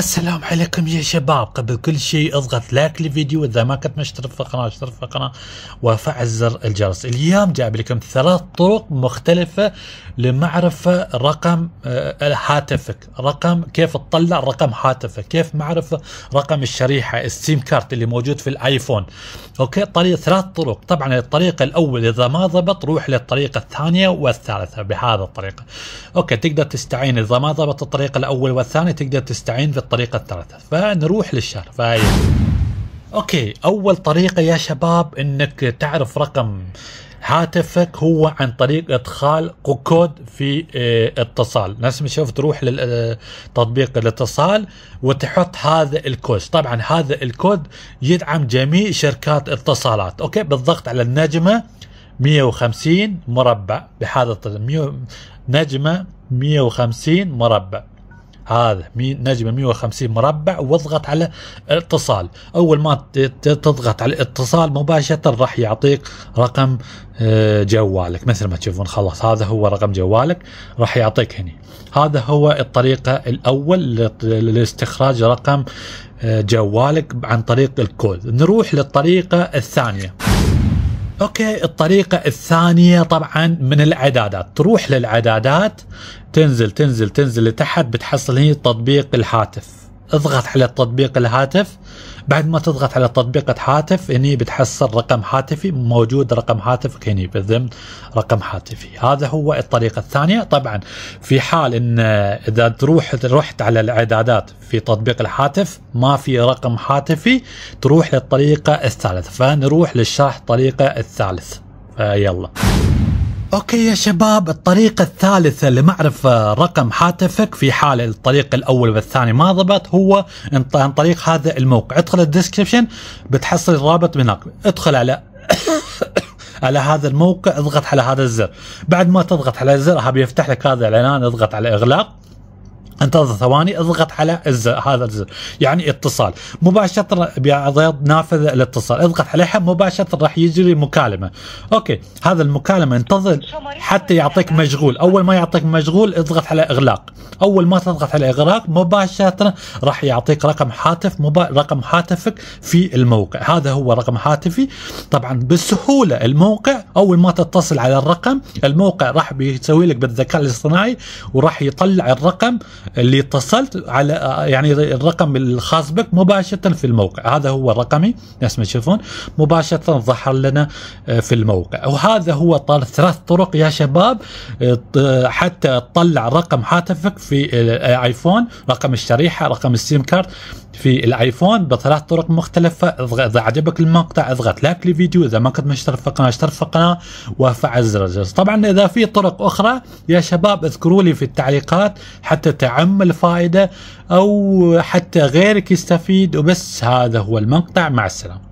السلام عليكم يا شباب قبل كل شيء اضغط لايك للفيديو اذا ما كنت مشترك في القناه اشترك في القناه وفعل زر الجرس اليوم جايب لكم ثلاث طرق مختلفه لمعرفه رقم آه، هاتفك رقم كيف تطلع رقم هاتفك كيف معرفه رقم الشريحه السيم كارت اللي موجود في الايفون اوكي طريق ثلاث طرق طبعا الطريقه الاول اذا ما ضبط روح للطريقه الثانيه والثالثه بهذا الطريقه اوكي تقدر تستعين اذا ما ضبط الطريقه الاول والثانيه تقدر تستعين الطريقه الثالثه فنروح للشهر فهي اوكي اول طريقه يا شباب انك تعرف رقم هاتفك هو عن طريق ادخال كود في آه، اتصال ناس ما شوف تروح لتطبيق آه، الاتصال وتحط هذا الكود طبعا هذا الكود يدعم جميع شركات اتصالات اوكي بالضغط على النجمه 150 مربع بهذا الطريق نجمه 150 مربع هذا نجمة 150 مربع واضغط على اتصال أول ما تضغط على الاتصال مباشرة راح يعطيك رقم آه، جوالك مثل ما تشوفون خلاص هذا هو رقم جوالك راح يعطيك هنا هذا هو الطريقة الأول لاستخراج رقم آه، جوالك عن طريق الكود نروح للطريقة الثانية اوكي الطريقة الثانية طبعا من الاعدادات تروح للاعدادات تنزل تنزل تنزل لتحت بتحصل هي تطبيق الهاتف اضغط على تطبيق الهاتف بعد ما تضغط على تطبيق الهاتف هني بتحصل رقم هاتفي موجود رقم هاتفك هني بالضمن رقم هاتفي هذا هو الطريقة الثانية طبعا في حال ان اذا تروح رحت على الاعدادات في تطبيق الهاتف ما في رقم هاتفي تروح للطريقة الثالثة فنروح للشرح الطريقة الثالثة فيلا اوكي يا شباب الطريقة الثالثة لمعرفة رقم هاتفك في حال الطريق الاول والثاني ما ضبط هو عن طريق هذا الموقع ادخل الديسكريبشن بتحصل الرابط هناك ادخل على على هذا الموقع اضغط على هذا الزر بعد ما تضغط على الزر هذا بيفتح لك هذا الاعلان اضغط على اغلاق انتظر ثواني اضغط على الزر هذا الزر يعني اتصال مباشره بيعرض نافذه الاتصال اضغط عليها مباشره راح يجري مكالمه اوكي هذا المكالمه انتظر حتى يعطيك مشغول اول ما يعطيك مشغول اضغط على اغلاق اول ما تضغط على اغلاق مباشره راح يعطيك رقم هاتف مبا... رقم هاتفك في الموقع هذا هو رقم هاتفي طبعا بسهوله الموقع اول ما تتصل على الرقم الموقع راح بيسوي لك بالذكاء الاصطناعي وراح يطلع الرقم اللي اتصلت على يعني الرقم الخاص بك مباشره في الموقع هذا هو رقمي نفس ما تشوفون مباشره ظهر لنا آه، في الموقع وهذا هو طال ثلاث طرق يا شباب آه، حتى تطلع رقم هاتفك في الايفون آه، رقم الشريحه رقم السيم كارد في الايفون بثلاث طرق مختلفة اضغط اذا عجبك المقطع اضغط لايك للفيديو اذا ما كنت مشترك في القناة اشترك في القناة وفعل زر الجرس طبعا اذا في طرق اخرى يا شباب اذكروا لي في التعليقات حتى تعم الفائدة او حتى غيرك يستفيد وبس هذا هو المقطع مع السلامة